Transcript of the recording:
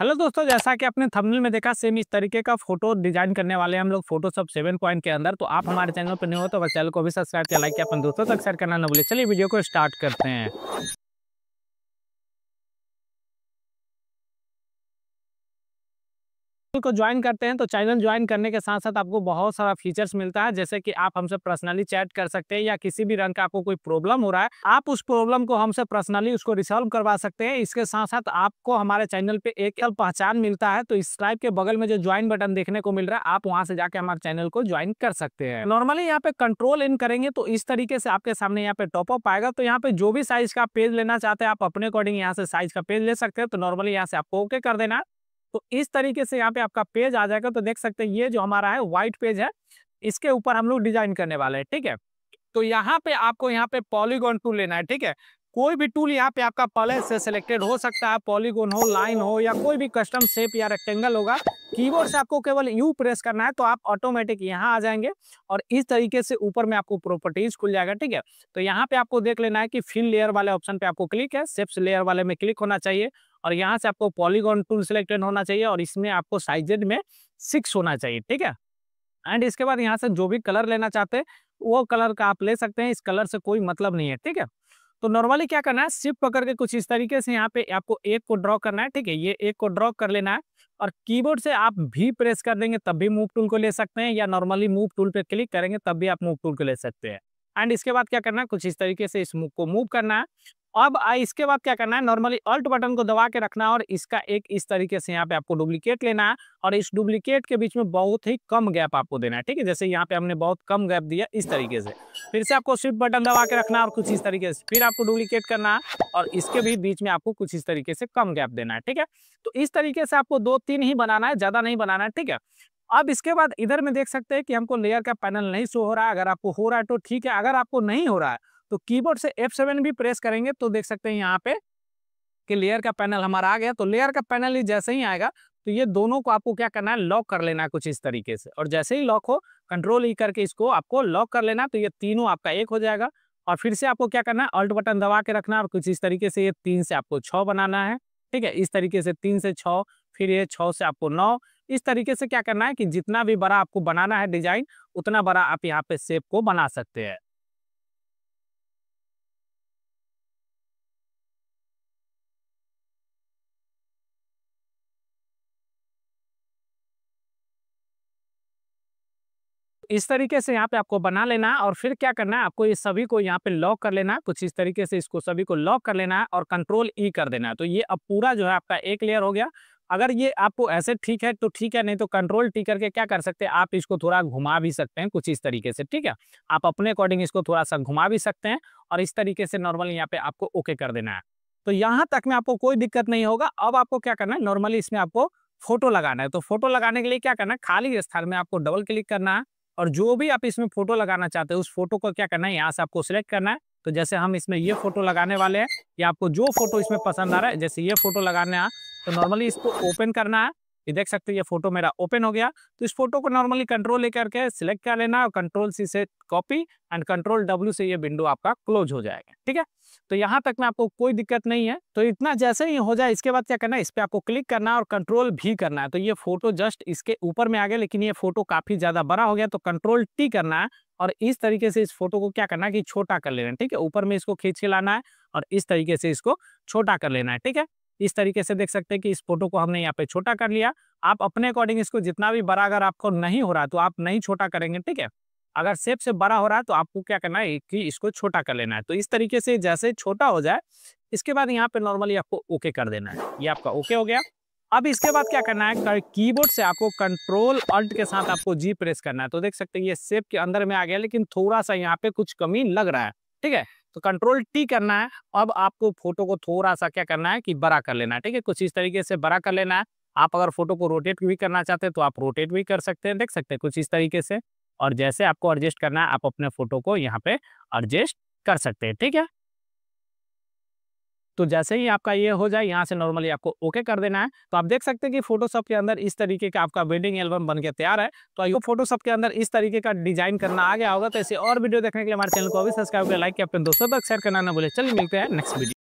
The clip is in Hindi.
हेलो दोस्तों जैसा कि आपने थंबनेल में देखा सेम इस तरीके का फोटो डिजाइन करने वाले हम लोग फोटोशॉप सेवन पॉइंट के अंदर तो आप हमारे चैनल पर नहीं हो तो चैनल को भी सब्सक्राइब किया लाइक किया अपने दोस्तों तक शेयर करना ना बोले चलिए वीडियो को स्टार्ट करते हैं को ज्वाइन करते हैं तो चैनल ज्वाइन करने के साथ साथ आपको बहुत सारा फीचर्स मिलता है जैसे कि आप हमसे पर्सनली चैट कर सकते हैं या किसी भी रंग का आपको कोई प्रॉब्लम हो रहा है आप उस प्रॉब्लम को हमसे पर्सनली उसको रिसॉल्व करवा सकते हैं इसके साथ साथ आपको हमारे चैनल पे एक पहचान मिलता है तो इस टाइप के बगल में जो ज्वाइन बटन देखने को मिल रहा है आप वहाँ से जाके हमारे चैनल को ज्वाइन कर सकते हैं नॉर्मली यहाँ पे कंट्रोल इन करेंगे तो इस तरीके से आपके सामने यहाँ पे टॉपअप आएगा तो यहाँ पे जो भी साइज का पेज लेना चाहते हैं आप अपने अकॉर्डिंग यहाँ से साइज का पेज ले सकते हैं तो नॉर्मली यहाँ से आपको ओके कर देना तो इस तरीके से यहाँ पे आपका पेज आ जाएगा तो देख सकते हैं ये जो हमारा है व्हाइट पेज है इसके ऊपर हम लोग डिजाइन करने वाले हैं ठीक है तो यहाँ पे आपको यहाँ पे पॉलीगोन टूल लेना है ठीक है कोई भी टूल यहाँ पे आपका पहले से सिलेक्टेड हो सकता है पॉलीगोन हो लाइन हो या कोई भी कस्टम शेप या रेक्टेंगल होगा कीबोर्ड से आपको केवल यू प्रेस करना है तो आप ऑटोमेटिक यहाँ आ जाएंगे और इस तरीके से ऊपर में आपको प्रॉपर्टीज खुल जाएगा ठीक है तो यहाँ पे आपको देख लेना है कि फिल लेयर वाले ऑप्शन पे आपको क्लिक है सेप्स लेयर वाले में क्लिक होना चाहिए और यहाँ से आपको पॉलीगॉन टूल सिलेक्टेड होना चाहिए और इसमें आपको साइजेड में सिक्स होना चाहिए ठीक है एंड इसके बाद यहाँ से जो भी कलर लेना चाहते हैं वो कलर का आप ले सकते हैं इस कलर से कोई मतलब नहीं है ठीक है तो नॉर्मली क्या करना है शिफ्ट पकड़ के कुछ इस तरीके से यहाँ पे आपको एक को ड्रॉ करना है ठीक है ये एक को ड्रॉ कर लेना है और कीबोर्ड से आप भी प्रेस कर देंगे तब भी मूव टूल को ले सकते हैं या नॉर्मली मूव टूल पे क्लिक करेंगे तब भी आप मूव टूल को ले सकते हैं एंड इसके बाद क्या करना है कुछ इस तरीके से इस मूव को मूव करना है अब इसके बाद क्या करना है नॉर्मली अल्ट बटन को दबा के रखना है और इसका एक इस तरीके से यहाँ पे आपको डुप्लीकेट लेना है और इस डुप्लीकेट के बीच में बहुत ही कम गैप आपको देना है ठीक है जैसे यहाँ पे हमने बहुत कम गैप दिया इस तरीके से फिर से आपको स्विफ्ट बटन दबा के रखना है और कुछ इस तरीके से फिर आपको डुप्लीकेट करना है और इसके भी बीच में आपको कुछ इस तरीके से कम गैप देना है ठीक है तो इस तरीके से आपको दो तीन ही बनाना है ज्यादा नहीं बनाना है ठीक है अब इसके बाद इधर में देख सकते हैं कि हमको लेयर का पैनल नहीं शो हो रहा है अगर आपको हो रहा है तो ठीक है अगर आपको नहीं हो रहा है तो कीबोर्ड से F7 भी प्रेस करेंगे तो देख सकते हैं यहाँ पे कि लेयर का पैनल हमारा आ गया तो लेयर का पैनल ही जैसे ही आएगा तो ये दोनों को आपको क्या करना है लॉक कर लेना है कुछ इस तरीके से और जैसे ही लॉक हो कंट्रोल ई e करके इसको आपको लॉक कर लेना तो ये तीनों आपका एक हो जाएगा और फिर से आपको क्या करना है अल्ट बटन दबा के रखना और कुछ इस तरीके से ये तीन से आपको छः बनाना है ठीक है इस तरीके से तीन से छः फिर ये छः से आपको नौ इस तरीके से क्या करना है कि जितना भी बड़ा आपको बनाना है डिजाइन उतना बड़ा आप यहाँ पे सेप को बना सकते हैं इस तरीके से यहाँ पे आपको बना लेना है और फिर क्या करना है आपको ये सभी को यहाँ पे लॉक कर लेना है कुछ इस तरीके से इसको सभी को लॉक कर लेना है और कंट्रोल ई कर देना है तो ये अब पूरा जो है आपका एक लेयर हो गया अगर ये आपको ऐसे ठीक है तो ठीक है नहीं तो कंट्रोल टी करके क्या कर सकते हैं आप इसको थोड़ा घुमा भी सकते हैं कुछ इस तरीके से ठीक है आप अपने अकॉर्डिंग इसको थोड़ा सा घुमा भी सकते हैं और इस तरीके से नॉर्मल यहाँ पे आपको ओके कर देना है तो यहाँ तक में आपको कोई दिक्कत नहीं होगा अब आपको क्या करना है नॉर्मली इसमें आपको फोटो लगाना है तो फोटो लगाने के लिए क्या करना है खाली स्थान में आपको डबल क्लिक करना है और जो भी आप इसमें फोटो लगाना चाहते हैं उस फोटो को क्या करना है यहाँ से आपको सिलेक्ट करना है तो जैसे हम इसमें ये फोटो लगाने वाले हैं या आपको जो फोटो इसमें पसंद आ रहा है जैसे ये फोटो लगाने आ तो नॉर्मली इसको ओपन करना है ये देख सकते हैं ये फोटो मेरा ओपन हो गया तो इस फोटो को नॉर्मली कंट्रोल लेकर के सिलेक्ट कर लेना और कंट्रोल सी से कॉपी एंड कंट्रोल डब्ल्यू से ये विंडो आपका क्लोज हो जाएगा ठीक है तो यहाँ तक में आपको कोई दिक्कत नहीं है तो इतना जैसे ही हो जाए इसके बाद क्या करना है इस पर आपको क्लिक करना और कंट्रोल भी करना है तो ये फोटो जस्ट इसके ऊपर में आ गया लेकिन ये फोटो काफी ज्यादा बड़ा हो गया तो कंट्रोल टी करना है और इस तरीके से इस फोटो को क्या करना है कि छोटा कर लेना है ठीक है ऊपर में इसको खींच के लाना है और इस तरीके से इसको छोटा कर लेना है ठीक है इस तरीके से देख सकते हैं कि इस फोटो को हमने यहाँ पे छोटा कर लिया आप अपने अकॉर्डिंग इसको जितना भी बड़ा अगर आपको नहीं हो रहा तो आप नहीं छोटा करेंगे ठीक है अगर सेप से बड़ा हो रहा है तो आपको क्या करना है कि इसको छोटा कर लेना है तो इस तरीके से जैसे छोटा हो जाए इसके बाद यहाँ पे नॉर्मली आपको ओके कर देना है ये आपका ओके हो गया अब इसके बाद क्या करना है कीबोर्ड से आपको कंट्रोल अल्ट के साथ आपको जी प्रेस करना है तो देख सकते हैं ये सेप के अंदर में आ गया लेकिन थोड़ा सा यहाँ पे कुछ कमी लग रहा है ठीक है तो कंट्रोल टी करना है अब आपको फोटो को थोड़ा सा क्या करना है कि बड़ा कर लेना है ठीक है कुछ इस तरीके से बड़ा कर लेना है आप अगर फोटो को रोटेट भी करना चाहते हैं तो आप रोटेट भी कर सकते हैं देख सकते हैं कुछ इस तरीके से और जैसे आपको एडजस्ट करना है आप अपने फोटो को यहाँ पे एडजस्ट कर सकते हैं ठीक है तो जैसे ही आपका ये हो जाए यहाँ से नॉर्मली आपको ओके कर देना है तो आप देख सकते हैं कि फोटोशॉप के अंदर इस तरीके का आपका वेडिंग एल्बम बन के तैयार है तो आइए फोटोशॉप के अंदर इस तरीके का डिजाइन करना आ गया होगा तो ऐसे और वीडियो देखने के लिए हमारे चैनल को अभी सब्सक्राइब कर लाइक अपने दोस्तों तक शेयर करना ना बोले चलिए मिलते हैं नेक्स्ट वीडियो